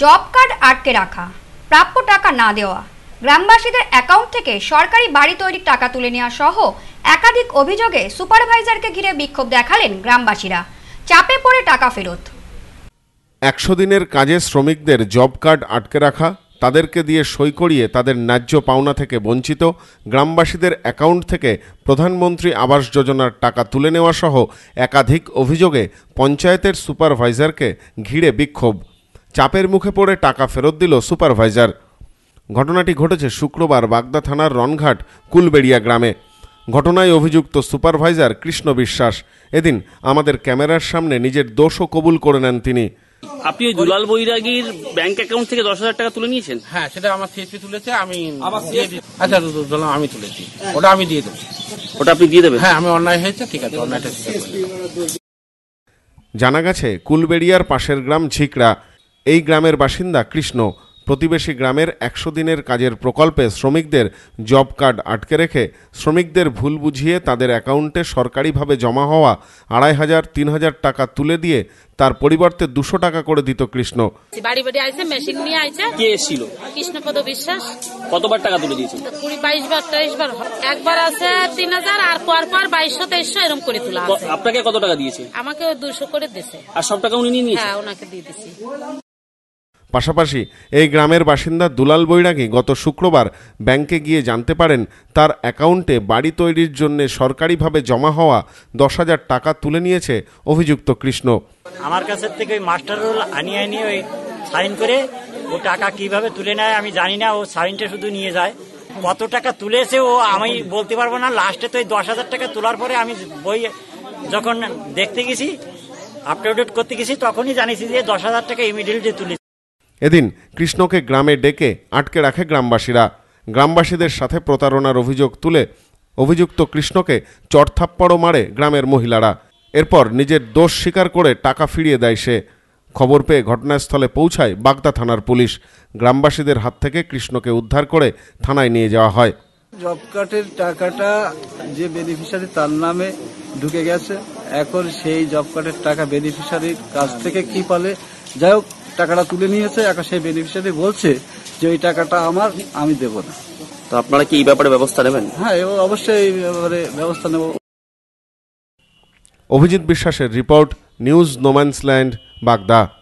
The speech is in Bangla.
জব কার্ড আটকে রাখা প্রাপ্য টাকা না দেওয়া গ্রামবাসীদের অ্যাকাউন্ট থেকে সরকারি বাড়ি তৈরির টাকা তুলে নেওয়া সহ একাধিক অভিযোগে সুপারভাইজারকে ঘিরে বিক্ষোভ দেখালেন গ্রামবাসীরা চাপে পড়ে টাকা ফেরত একশো দিনের কাজে শ্রমিকদের জব কার্ড আটকে রাখা তাদেরকে দিয়ে সই করিয়ে তাদের ন্যায্য পাওনা থেকে বঞ্চিত গ্রামবাসীদের অ্যাকাউন্ট থেকে প্রধানমন্ত্রী আবাস যোজনার টাকা তুলে নেওয়া সহ একাধিক অভিযোগে পঞ্চায়েতের সুপারভাইজারকে ঘিরে বিক্ষোভ চাপের মুখে পড়ে টাকা ফেরত দিল সুপারভাইজার ঘটনাটি ঘটেছে শুক্রবার বাগদা থানার রনঘাট কুলবেড়িয়া গ্রামে ঘটনায় অভিযুক্ত সুপারভাইজার কৃষ্ণ বিশ্বাস এদিন আমাদের ক্যামেরার সামনে নিজের দোষও কবুল করে নেন তিনি আপনি ওই দুলাল বৈরাগীর ব্যাংক অ্যাকাউন্ট থেকে দশ হাজার টাকা তুলে নিয়েছেন হ্যাঁ সেটা আমার সিএসপি তুলেছে আমি আচ্ছা দুলাল আমি তুলেছি ওটা আমি দিয়ে দেবো ওটা আপনি দিয়ে দেবেন হ্যাঁ আমি অন্যায় হয়েছে ঠিক আছে অন্যায়টা আচ্ছা। জানা গেছে কুলবেড়িয়ার পাশের গ্রাম ঝিকড়া এই গ্রামের বাসিন্দা কৃষ্ণ প্রতিবেশী গ্রামের একশো দিনের কাজের প্রকল্পে শ্রমিকদের জব কার্ড আটকে রেখে শ্রমিকদের ভুল বুঝিয়ে তাদের অ্যাকাউন্টে সরকারিভাবে জমা হওয়া আড়াই হাজার তিন হাজার টাকা তুলে দিয়ে তার পরিবর্তে দুশো টাকা করে দিত কৃষ্ণ বাড়ি বাড়ি আইছে মেশিন নিয়ে আইছে কে কৃষ্ণপদ বিশ্বাস কতবার টাকা তুলে কুড়ি বাইশ বার তেইশ বার একবার আছে তিন হাজার আর পর পর বাইশশো তেইশশো করে তোলা আপনাকে কত টাকা দিয়েছে আমাকে দুশো করে দিয়েছে আর সব টাকা উনি নিয়ে হ্যাঁ, ওনাকে দিয়ে দিয়েছি পাশাপাশি এই গ্রামের বাসিন্দা দুলাল বৈরাগি গত শুক্রবার ব্যাংকে গিয়ে জানতে পারেন তার অ্যাকাউন্টে বাড়ি তৈরির জন্য সরকারিভাবে জমা হওয়া দশ হাজার টাকা তুলে নিয়েছে অভিযুক্ত কৃষ্ণ আমার কাছে থেকে ওই মাস্টার রোল আনিয়ে আনিয়ে ওই সাইন করে ও টাকা কিভাবে তুলে নেয় আমি জানি না ও সাইনটা শুধু নিয়ে যায় কত টাকা তুলেছে ও আমি বলতে পারবো না লাস্টে তো ওই দশ হাজার টাকা তোলার পরে আমি বই যখন দেখতে গেছি আপডেট করতে গেছি তখনই জানিয়েছি যে দশ হাজার টাকা ইমিডিয়েটলি তুলেছি এদিন কৃষ্ণকে গ্রামে ডেকে আটকে রাখে গ্রামবাসীরা গ্রামবাসীদের সাথে প্রতারণার অভিযোগ তুলে অভিযুক্ত কৃষ্ণকে চড়থাপ্পড়ও মারে গ্রামের মহিলারা এরপর নিজের দোষ স্বীকার করে টাকা ফিরিয়ে দেয় সে খবর পেয়ে ঘটনাস্থলে পৌঁছায় বাগদা থানার পুলিশ গ্রামবাসীদের হাত থেকে কৃষ্ণকে উদ্ধার করে থানায় নিয়ে যাওয়া হয় জব কার্ডের টাকাটা যে বেনিফিশিয়ারি তার নামে ঢুকে গেছে এখন সেই জব কার্ডের টাকা বেনিফিশিয়ারির কাছ থেকে কি পালে যাই হোক টাকাটা তুলে নিয়েছে এখন সেই বেনিফিশিয়ারি বলছে যে ওই টাকাটা আমার আমি দেব না তো আপনারা কি এই ব্যাপারে ব্যবস্থা নেবেন হ্যাঁ অবশ্যই এই ব্যাপারে ব্যবস্থা নেব অভিজিৎ বিশ্বাসের রিপোর্ট নিউজ নোম্যান্সল্যান্ড বাগদা